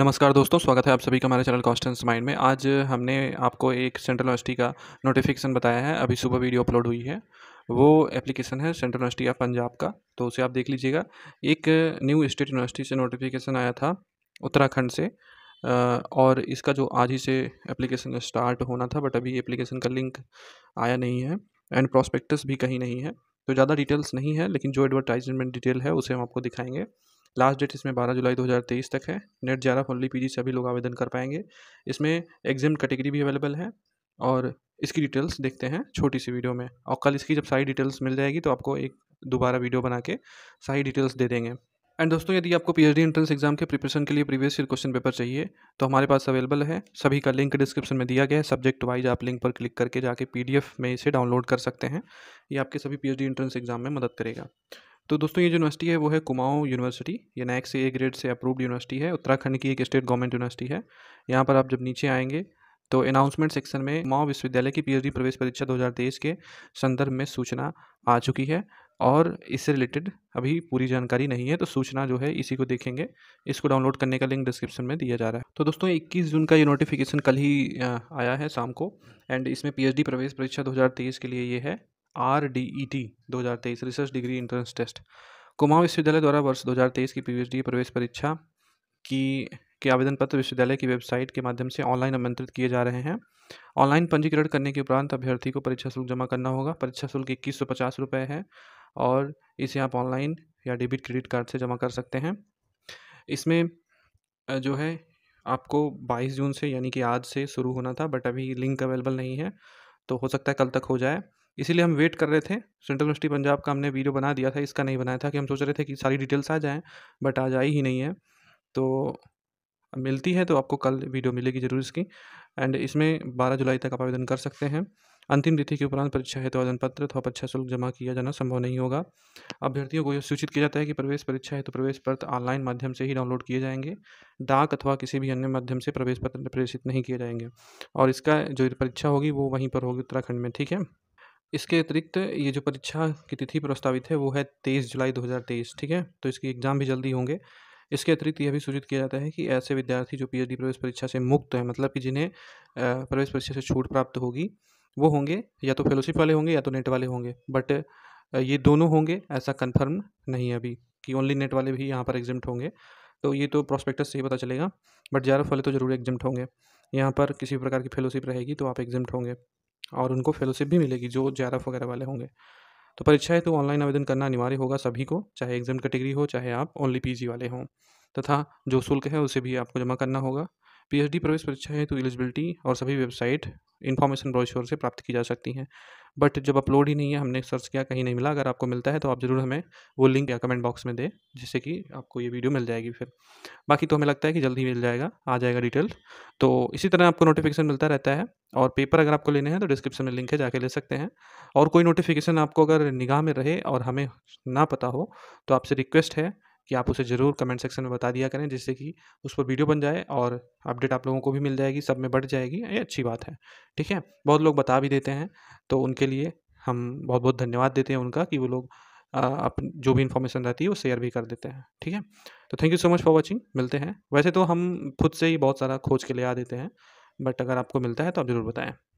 नमस्कार दोस्तों स्वागत है आप सभी का हमारे चैनल कॉन्स्टेंस माइंड में आज हमने आपको एक सेंट्रल यूनिवर्सिटी का नोटिफिकेशन बताया है अभी सुबह वीडियो अपलोड हुई है वो एप्लीकेशन है सेंट्रल यूनिवर्सिटी ऑफ पंजाब का तो उसे आप देख लीजिएगा एक न्यू स्टेट यूनिवर्सिटी से नोटिफिकेशन आया था उत्तराखंड से और इसका जो आज ही से एप्लीकेशन स्टार्ट होना था बट अभी एप्लीकेशन का लिंक आया नहीं है एंड प्रॉस्पेक्टस भी कहीं नहीं है तो ज़्यादा डिटेल्स नहीं है लेकिन जो एडवर्टाइजमेंट डिटेल है उसे हम आपको दिखाएंगे लास्ट डेट इसमें 12 जुलाई 2023 तक है नेट जारा फुल्ली पीजी सभी लोग आवेदन कर पाएंगे इसमें एग्जाम कैटेगरी भी अवेलेबल है और इसकी डिटेल्स देखते हैं छोटी सी वीडियो में और कल इसकी जब सारी डिटेल्स मिल जाएगी तो आपको एक दोबारा वीडियो बना के सारी डिटेल्स दे देंगे एंड दोस्तों यदि आपको पीएचडी एंट्रेंस एग्जाम के प्रिपरेशन के लिए प्रीवियस ईयर क्वेश्चन पेपर चाहिए तो हमारे पास अवेलेबल है सभी का लिंक डिस्क्रिप्शन में दिया गया है सब्जेक्ट वाइज आप लिंक पर क्लिक करके जाके पीडीएफ में इसे डाउनलोड कर सकते हैं ये आपके सभी पीएचडी एंट्रेंस एग्जाम में मदद करेगा तो दोस्तों ये यूनिवर्सिटी है वो है कुमाऊं यूनिवर्सिटी ये नैक से ए ग्रेड से अप्रूव्ड यूनिवर्सिटी है उत्तराखंड की एक स्टेट गवर्नमेंट यूनिवर्सिटी है यहाँ पर आप जब नीचे आएंगे तो अनाउंसमेंट सेक्शन में कुमाऊं विश्वविद्यालय की पी प्रवेश परीक्षा दो के संदर्भ में सूचना आ चुकी है और इससे रिलेटेड अभी पूरी जानकारी नहीं है तो सूचना जो है इसी को देखेंगे इसको डाउनलोड करने का लिंक डिस्क्रिप्शन में दिया जा रहा है तो दोस्तों 21 जून का ये नोटिफिकेशन कल ही आया है शाम को एंड इसमें पीएचडी प्रवेश परीक्षा 2023 के लिए ये है आर डी ई टी दो हज़ार तेईस research degree entrance test Kumaun विश्वविद्यालय द्वारा वर्ष दो हज़ार तेईस की पीएचडी प्रवेश परीक्षा की के आवेदन पत्र विश्वविद्यालय की वेबसाइट के माध्यम से ऑनलाइन आमंत्रित किए जा रहे हैं ऑनलाइन पंजीकरण करने के उपरांत अभ्यर्थी को परीक्षा शुल्क जमा करना होगा परीक्षा शुल्क इक्कीस सौ पचास रुपये है और इसे आप ऑनलाइन या डेबिट क्रेडिट कार्ड से जमा कर सकते हैं इसमें जो है आपको 22 जून से यानी कि आज से शुरू होना था बट अभी लिंक अवेलेबल नहीं है तो हो सकता है कल तक हो जाए इसीलिए हम वेट कर रहे थे सेंट्रल यूनिवर्सिटी पंजाब का हमने वीडियो बना दिया था इसका नहीं बनाया था कि हम सोच रहे थे कि सारी डिटेल्स आ जाएँ बट आज आई ही नहीं है तो मिलती है तो आपको कल वीडियो मिलेगी जरूर इसकी एंड इसमें बारह जुलाई तक आप आवेदन कर सकते हैं अंतिम तिथि के उपरांत परीक्षा हेतु तो आवेदन पत्र अथवा परीक्षा शुल्क जमा किया जाना संभव नहीं होगा अभ्यर्थियों को यह सूचित किया जाता है कि प्रवेश परीक्षा हेतु तो प्रवेश पत्र ऑनलाइन माध्यम से ही डाउनलोड किए जाएंगे डाक अथवा किसी भी अन्य माध्यम से प्रवेश पत्र प्रेषित नहीं किए जाएंगे और इसका जो परीक्षा होगी वो वहीं पर होगी उत्तराखंड में ठीक है इसके अतिरिक्त ये जो परीक्षा की तिथि प्रस्तावित है वो है तेईस जुलाई 2023 ठीक है तो इसके एग्ज़ाम भी जल्दी होंगे इसके अतिरिक्त यह भी सूचित किया जाता है कि ऐसे विद्यार्थी जो पी प्रवेश परीक्षा से मुक्त हैं मतलब कि जिन्हें प्रवेश परीक्षा से छूट प्राप्त होगी वो होंगे या तो फेलोशिप वाले होंगे या तो नेट वाले होंगे बट ये दोनों होंगे ऐसा कन्फर्म नहीं है अभी कि ओनली नेट वाले भी यहाँ पर एग्जिम्ट होंगे तो ये तो प्रोस्पेक्टस से ही पता चलेगा बट ज़्यादा वाले तो ज़रूर एग्जिम्ट होंगे यहाँ पर किसी प्रकार की फेलोशिप रहेगी तो आप एग्जिम्ट होंगे और उनको फेलोशिप भी मिलेगी जो जे वगैरह वाले होंगे तो परीक्षा हेतु तो ऑनलाइन आवेदन करना अनिवार्य होगा सभी को चाहे एग्जाम कैटेगरी हो चाहे आप ओनली पी वाले हों तथा जो शुल्क है उसे भी आपको जमा करना होगा पीएचडी प्रवेश परीक्षा हेतु एलिजिबिलिटी और सभी वेबसाइट इन्फॉर्मेशन ब्रोशोर से प्राप्त की जा सकती हैं बट जब अपलोड ही नहीं है हमने सर्च किया कहीं नहीं मिला अगर आपको मिलता है तो आप ज़रूर हमें वो लिंक या कमेंट बॉक्स में दें जिससे कि आपको ये वीडियो मिल जाएगी फिर बाकी तो हमें लगता है कि जल्दी मिल जाएगा आ जाएगा डिटेल तो इसी तरह आपको नोटिफिकेशन मिलता रहता है और पेपर अगर आपको लेने हैं तो डिस्क्रिप्शन में लिंक है जाके ले सकते हैं और कोई नोटिफिकेशन आपको अगर निगाह में रहे और हमें ना पता हो तो आपसे रिक्वेस्ट है कि आप उसे ज़रूर कमेंट सेक्शन में बता दिया करें जिससे कि उस पर वीडियो बन जाए और अपडेट आप लोगों को भी मिल जाएगी सब में बढ़ जाएगी ये अच्छी बात है ठीक है बहुत लोग बता भी देते हैं तो उनके लिए हम बहुत बहुत धन्यवाद देते हैं उनका कि वो लोग आप जो भी इन्फॉर्मेशन रहती है वो शेयर भी कर देते हैं ठीक है तो thank you so much for watching मिलते हैं वैसे तो हम खुद से ही बहुत सारा खोज के ले आ देते हैं बट अगर आपको मिलता है तो आप ज़रूर बताएँ